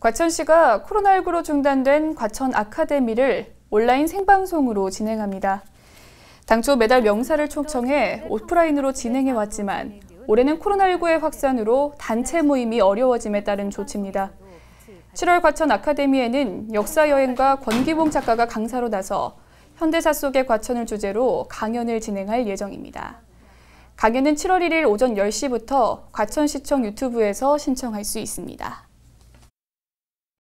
과천시가 코로나19로 중단된 과천 아카데미를 온라인 생방송으로 진행합니다. 당초 매달 명사를 초청해 오프라인으로 진행해왔지만 올해는 코로나19의 확산으로 단체 모임이 어려워짐에 따른 조치입니다. 7월 과천 아카데미에는 역사여행과 권기봉 작가가 강사로 나서 현대사 속의 과천을 주제로 강연을 진행할 예정입니다. 강연은 7월 1일 오전 10시부터 과천시청 유튜브에서 신청할 수 있습니다.